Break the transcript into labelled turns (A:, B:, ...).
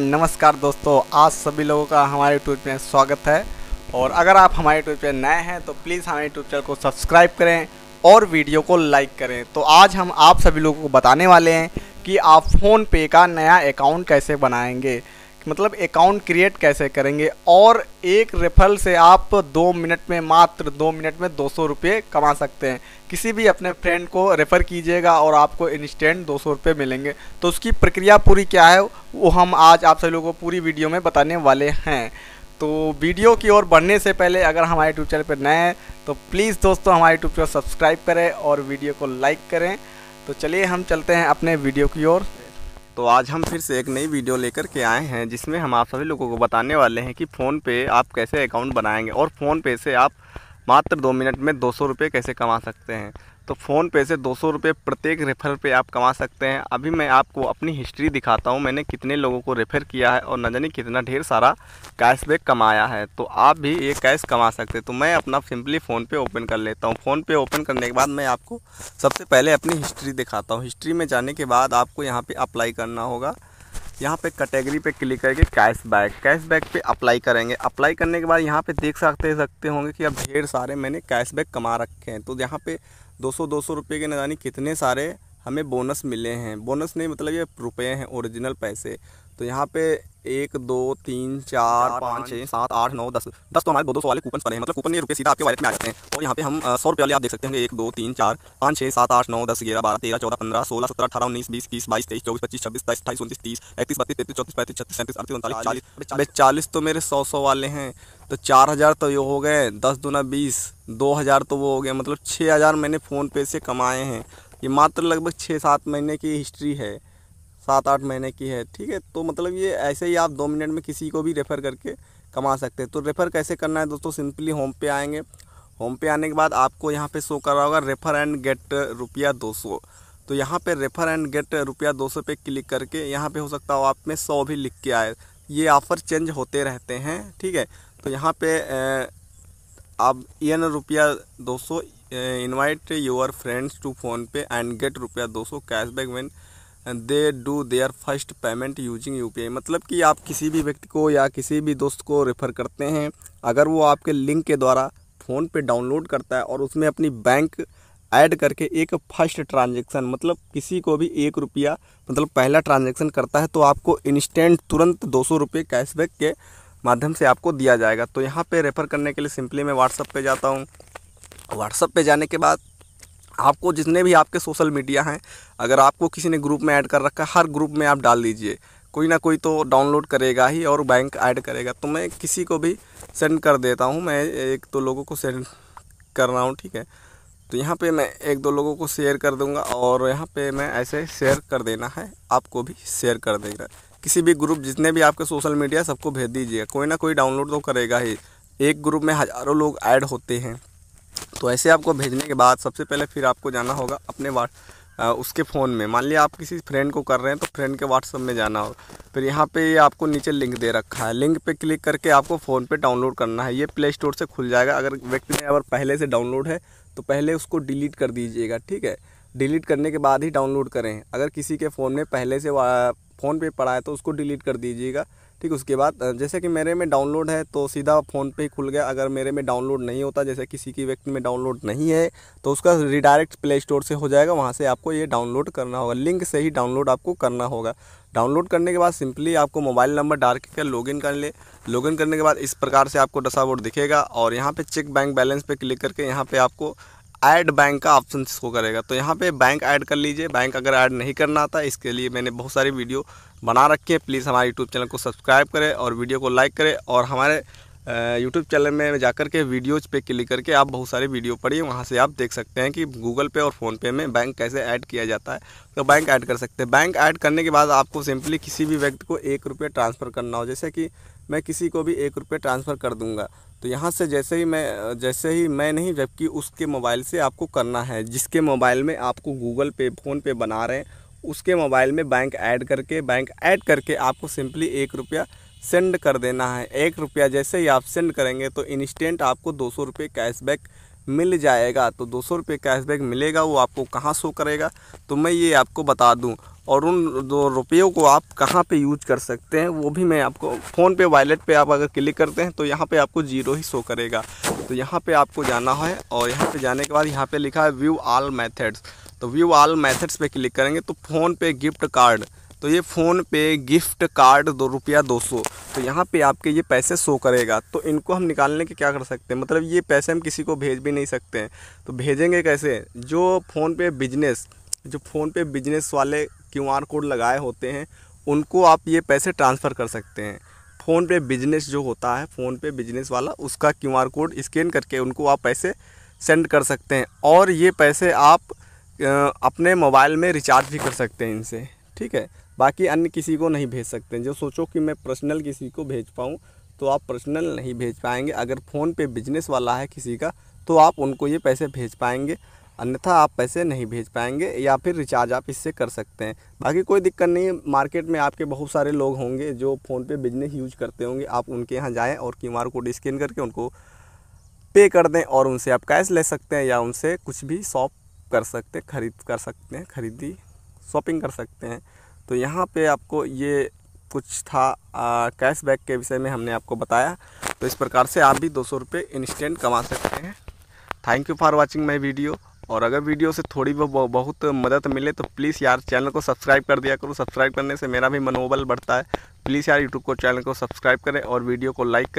A: नमस्कार दोस्तों आज सभी लोगों का हमारे यूट्यूब चैनल स्वागत है और अगर आप हमारे यूट्यूब चैनल नए हैं तो प्लीज़ हमारे यूट्यूब चैनल को सब्सक्राइब करें और वीडियो को लाइक करें तो आज हम आप सभी लोगों को बताने वाले हैं कि आप फ़ोन पे का नया अकाउंट कैसे बनाएंगे मतलब अकाउंट क्रिएट कैसे करेंगे और एक रेफरल से आप दो मिनट में मात्र दो मिनट में दो सौ रुपये कमा सकते हैं किसी भी अपने फ्रेंड को रेफ़र कीजिएगा और आपको इंस्टेंट दो सौ रुपये मिलेंगे तो उसकी प्रक्रिया पूरी क्या है वो हम आज आप सभी लोगों को पूरी वीडियो में बताने वाले हैं तो वीडियो की ओर बढ़ने से पहले अगर हमारे यूट्यूब चैनल पर नए हैं तो प्लीज़ दोस्तों हमारे यूट्यूब चैनल सब्सक्राइब करें और वीडियो को लाइक करें तो चलिए हम चलते हैं अपने वीडियो की ओर तो आज हम फिर से एक नई वीडियो लेकर के आए हैं जिसमें हम आप सभी लोगों को बताने वाले हैं कि फ़ोन पे आप कैसे अकाउंट बनाएंगे और फ़ोन पे से आप मात्र दो मिनट में दो सौ रुपये कैसे कमा सकते हैं तो फ़ोन पे से दो सौ रुपये प्रत्येक रेफ़र पे आप कमा सकते हैं अभी मैं आपको अपनी हिस्ट्री दिखाता हूँ मैंने कितने लोगों को रेफ़र किया है और न जाने कितना ढेर सारा कैशबैक कमाया है तो आप भी ये कैश कमा सकते हैं तो मैं अपना सिंपली फ़ोनपे ओपन कर लेता हूँ फ़ोनपे ओपन करने के बाद मैं आपको सबसे पहले अपनी हिस्ट्री दिखाता हूँ हिस्ट्री में जाने के बाद आपको यहाँ पर अप्लाई करना होगा यहाँ पे कैटेगरी पे क्लिक करके कैश बैक कैश बैक पर अप्लाई करेंगे अप्लाई करने के बाद यहाँ पे देख सकते सकते होंगे कि अब ढेर सारे मैंने कैशबैक कमा रखे हैं तो यहाँ पे दो सौ दो सौ रुपये के नजानी कितने सारे हमें बोनस मिले हैं बोनस नहीं मतलब ये रुपए हैं ओरिजिनल पैसे तो यहाँ पे एक दो तीन चार पाँच छः सात आठ नौ दस दस तो हमारे दो दो सौ वाले कूपन पड़े हैं मतलब कूपन ये रुपये सीधा आपके वॉलेट में आ जाते हैं और यहाँ पे हम सौ रुपये वाले आप देख सकते हैं एक दो तीन चार पाँच छः सात आठ नौ दस ग्यारह बारह तेरह चौदह पंद्रह सोलह सत्रह अठारह उन्नीस बीस बीस बाईस तेईस चौबीस पच्चीस छब्बीस सताईस अठाईस उन्नीस तीस इकतीस बत्तीस तैतीस चौतीस पैंतीस छत्तीस सैंतीस अड़तीस उनतालीस चालीस चालीस तो मेरे सौ सौ वाले हैं तो चार हज़ार तो ये हो गए दस दो ना बीस दो हज़ार तो वो हो गया मतलब छः हज़ार मैंने फोनपे से कमाए हैं ये मात्र लगभग छः सात महीने की हिस्ट्री है सात आठ महीने की है ठीक है तो मतलब ये ऐसे ही आप दो मिनट में किसी को भी रेफ़र करके कमा सकते हैं तो रेफ़र कैसे करना है दोस्तों सिंपली होम पे आएंगे होम पे आने के बाद आपको यहाँ पे शो कर रहा होगा रेफ़र एंड गेट रुपया दो सौ तो यहाँ पे रेफ़र एंड गेट रुपया दो सौ पे क्लिक करके यहाँ पे हो सकता हो आप में सौ भी लिख के आए ये ऑफ़र चेंज होते रहते हैं ठीक है तो यहाँ पे आप एन रुपया दो सौ invite your friends to PhonePe and get रुपया दो सौ cash back when they do their first payment using you मतलब कि आप किसी भी व्यक्ति को या किसी भी दोस्त को रेफ़र करते हैं अगर वो आपके लिंक के द्वारा फ़ोन पे डाउनलोड करता है और उसमें अपनी बैंक ऐड करके एक फर्स्ट ट्रांजेक्शन मतलब किसी को भी एक रुपया मतलब पहला ट्रांजेक्शन करता है तो आपको इंस्टेंट तुरंत दो सौ रुपये कैशबैक के माध्यम से आपको दिया जाएगा तो यहाँ पे रेफ़र करने के लिए सिंपली मैं व्हाट्सअप पे जाता हूँ व्हाट्सअप पे जाने के बाद आपको जितने भी आपके सोशल मीडिया हैं अगर आपको किसी ने ग्रुप में ऐड कर रखा है हर ग्रुप में आप डाल दीजिए कोई ना कोई तो डाउनलोड करेगा ही और बैंक ऐड करेगा तो मैं किसी को भी सेंड कर देता हूँ मैं एक दो लोगों को सेंड कर रहा हूँ ठीक है तो यहाँ पे मैं एक दो लोगों को शेयर कर दूँगा और यहाँ पे मैं ऐसे शेयर कर देना है आपको भी शेयर कर देगा किसी भी ग्रुप जितने भी आपके सोशल मीडिया सबको भेज दीजिएगा कोई ना कोई डाउनलोड तो करेगा ही एक ग्रुप में हज़ारों लोग ऐड होते हैं तो ऐसे आपको भेजने के बाद सबसे पहले फिर आपको जाना होगा अपने वाट उसके फ़ोन में मान लिया आप किसी फ्रेंड को कर रहे हैं तो फ्रेंड के व्हाट्सअप में जाना होगा फिर यहाँ पे ये आपको नीचे लिंक दे रखा है लिंक पे क्लिक करके आपको फ़ोन पे डाउनलोड करना है ये प्ले स्टोर से खुल जाएगा अगर व्यक्ति ने अगर पहले से डाउनलोड है तो पहले उसको डिलीट कर दीजिएगा ठीक है डिलीट करने के बाद ही डाउनलोड करें अगर किसी के फ़ोन में पहले से फ़ोन पे पड़ा है तो उसको डिलीट कर दीजिएगा ठीक उसके बाद जैसे कि मेरे में डाउनलोड है तो सीधा फ़ोन पे ही खुल गया अगर मेरे में डाउनलोड नहीं होता जैसे किसी की व्यक्ति में डाउनलोड नहीं है तो उसका रिडायरेक्ट प्ले स्टोर से हो जाएगा वहाँ से आपको ये डाउनलोड करना होगा लिंक से ही डाउनलोड आपको करना होगा डाउनलोड करने के बाद सिंपली आपको मोबाइल नंबर डाल के लॉगिन कर ले लॉगिन करने के बाद इस प्रकार से आपको बोर्ड दिखेगा और यहाँ पे चेक बैंक बैलेंस पर क्लिक करके यहाँ पर आपको ऐड बैंक का ऑप्शन शो करेगा तो यहाँ पे बैंक ऐड कर लीजिए बैंक अगर ऐड नहीं करना आता इसके लिए मैंने बहुत सारी वीडियो बना रखी है प्लीज़ हमारे यूट्यूब चैनल को सब्सक्राइब करें और वीडियो को लाइक करें और हमारे यूट्यूब चैनल में जाकर के वीडियोज पे क्लिक करके आप बहुत सारे वीडियो पढ़िए वहाँ से आप देख सकते हैं कि गूगल पे और फ़ोनपे में बैंक कैसे ऐड किया जाता है तो बैंक ऐड कर सकते हैं बैंक ऐड करने के बाद आपको सिंपली किसी भी व्यक्ति को एक रुपये ट्रांसफ़र करना हो जैसे कि मैं किसी को भी एक रुपये ट्रांसफ़र कर दूँगा तो यहाँ से जैसे ही मैं जैसे ही मैं नहीं जबकि उसके मोबाइल से आपको करना है जिसके मोबाइल में आपको गूगल पे फ़ोनपे बना रहे हैं उसके मोबाइल में बैंक ऐड करके बैंक ऐड करके आपको सिंपली एक रुपया सेंड कर देना है एक रुपया जैसे ही आप सेंड करेंगे तो इंस्टेंट आपको दो सौ रुपये कैशबैक मिल जाएगा तो दो सौ रुपये कैशबैक मिलेगा वो आपको कहाँ शो करेगा तो मैं ये आपको बता दूँ और उन दो रुपयों को आप कहाँ पे यूज कर सकते हैं वो भी मैं आपको फ़ोन पे वॉलेट पे आप अगर क्लिक करते हैं तो यहाँ पे आपको जीरो ही शो करेगा तो यहाँ पे आपको जाना है और यहाँ पे जाने के बाद यहाँ पे लिखा है व्यू आल मेथड्स तो व्यू आल मेथड्स पे क्लिक करेंगे तो फ़ोन पे गिफ्ट कार्ड तो ये फ़ोन पे गिफ्ट कार्ड दो रुपया दो सौ तो यहाँ पे आपके ये पैसे शो करेगा तो इनको हम निकालने के क्या कर सकते हैं मतलब ये पैसे हम किसी को भेज भी नहीं सकते हैं तो भेजेंगे कैसे जो फ़ोन पे बिजनेस जो फ़ोन पे बिजनेस वाले क्यू कोड लगाए होते हैं उनको आप ये पैसे ट्रांसफ़र कर सकते हैं फ़ोन पे बिजनेस जो होता है फ़ोन पे बिजनेस वाला उसका क्यू कोड स्कैन करके उनको आप पैसे सेंड कर सकते हैं और ये पैसे आप अपने मोबाइल में रिचार्ज भी कर सकते हैं इनसे ठीक है बाकी अन्य किसी को नहीं भेज सकते जो सोचो कि मैं पर्सनल किसी को भेज पाऊँ तो आप पर्सनल नहीं भेज पाएंगे अगर फ़ोन पे बिजनेस वाला है किसी का तो आप उनको ये पैसे भेज पाएंगे अन्यथा आप पैसे नहीं भेज पाएंगे या फिर रिचार्ज आप इससे कर सकते हैं बाकी कोई दिक्कत नहीं है मार्केट में आपके बहुत सारे लोग होंगे जो फ़ोन पे बिजनेस यूज करते होंगे आप उनके यहाँ जाएँ और क्यू आर कोड स्कैन करके उनको पे कर दें और उनसे आप कैश ले सकते हैं या उनसे कुछ भी शॉप कर सकते हैं खरीद कर सकते हैं खरीदी शॉपिंग कर सकते हैं तो यहाँ पे आपको ये कुछ था कैशबैक के विषय में हमने आपको बताया तो इस प्रकार से आप भी दो सौ रुपये इंस्टेंट कमा सकते हैं thank you for watching my video और अगर वीडियो से थोड़ी बहुत बहुत मदद मिले तो प्लीज़ यार चैनल को सब्सक्राइब कर दिया करो सब्सक्राइब करने से मेरा भी मनोबल बढ़ता है प्लीज़ यार यूट्यूब को चैनल को सब्सक्राइब करें और वीडियो को लाइक करें